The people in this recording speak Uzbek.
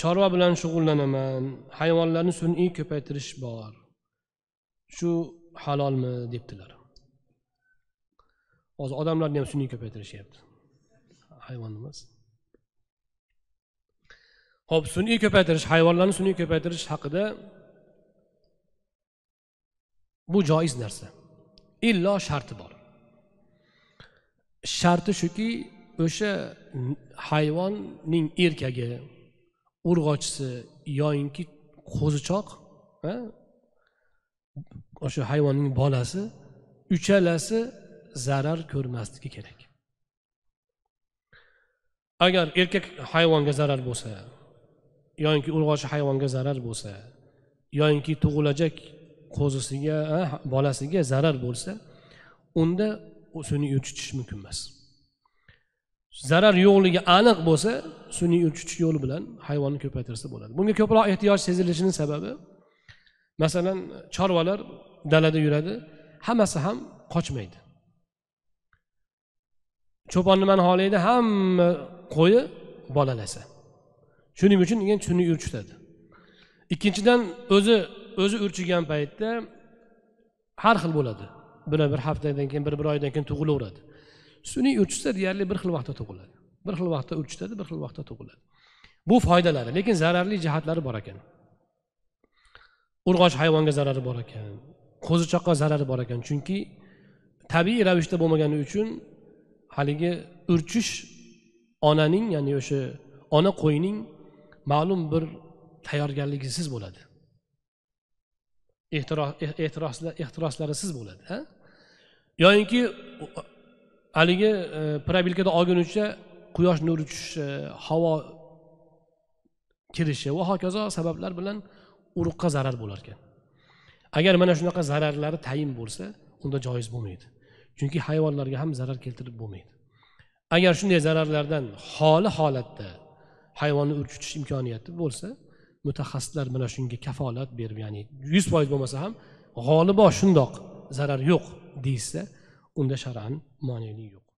chorva bilan shug'ullanaman hayvonlarni sun'iy ko'paytirish bor shu halolmi debdilar hozir odamlarni ham sun'iy ko'paytirishyapti hayvon emas ho'p sun'iy ko'paytirish hayvonlarni sun'iy ko'paytirish haqida bu joiz narsa illo sharti bor sharti shuki o'sha hayvonning erkagi urg'ochisi yoyinki qo'zichoq o'sha hayvonning bolasi uchalasi zarar ko'rmasligi kerak agar erkak hayvonga zarar bo'lsa yoyinki urg'ochi hayvonga zarar bo'lsa yoyinki tug'ilajak qo'zisiga bolasiga zarar bo'lsa unda suniy yutish mumkin emas zarar yo'qligi aniq bo'lsa sun'iy urchitish yo'li bilan hayvonni ko'paytirsa bo'ladi bunga ko'proq ehtiyoj sezilishining sababi masalan chorvalar dalada yuradi hammasi ham qochmaydi cho'pon nimani xohlaydi hamma qo'yi bolalasa shuning uchun keyin sun'iy urchitadi ikkinchidan o'zi o'zi urchigan paytda har xil bo'ladi bir bir haftadan keyin bir bir oydan keyin tug'ilaveradi sun'iy o'chishsa deyarli bir xil vaqtda tug'iladi bir xil vaqtda o'chishadi bir xil vaqtda tug'iladi bu foydalari lekin zararli jihatlari bor ekan urg'och hayvonga zarari bor ekan qo'zichoqqa zarari bor ekan chunki tabiiy ravishda bo'lmagani uchun haligi urchish onaning ya'ni o'sha ona qo'yning ma'lum bir tayyorgarligisiz bo'ladi ehtiroslarisiz bo'ladi yoyinki haligi e, probilkada olgunicha quyosh nuri tushishi e, havo kirishi va hokazo sabablar bilan urug'ga zarar bo'lar ekan agar mana shunaqa zararlari tayin bo'lsa unda joiz bo'lmaydi chunki hayvonlarga ham zarar keltirib bo'lmaydi agar shunday zararlardan holi holatda hayvonni urchitish imkoniyati bo'lsa mutaxassislar mana shunga kafolat berib ya'ni yuz foiz bo'lmasa ham g'olibo shundoq zarar yo'q deyishsa unda shar'an monelik yo'q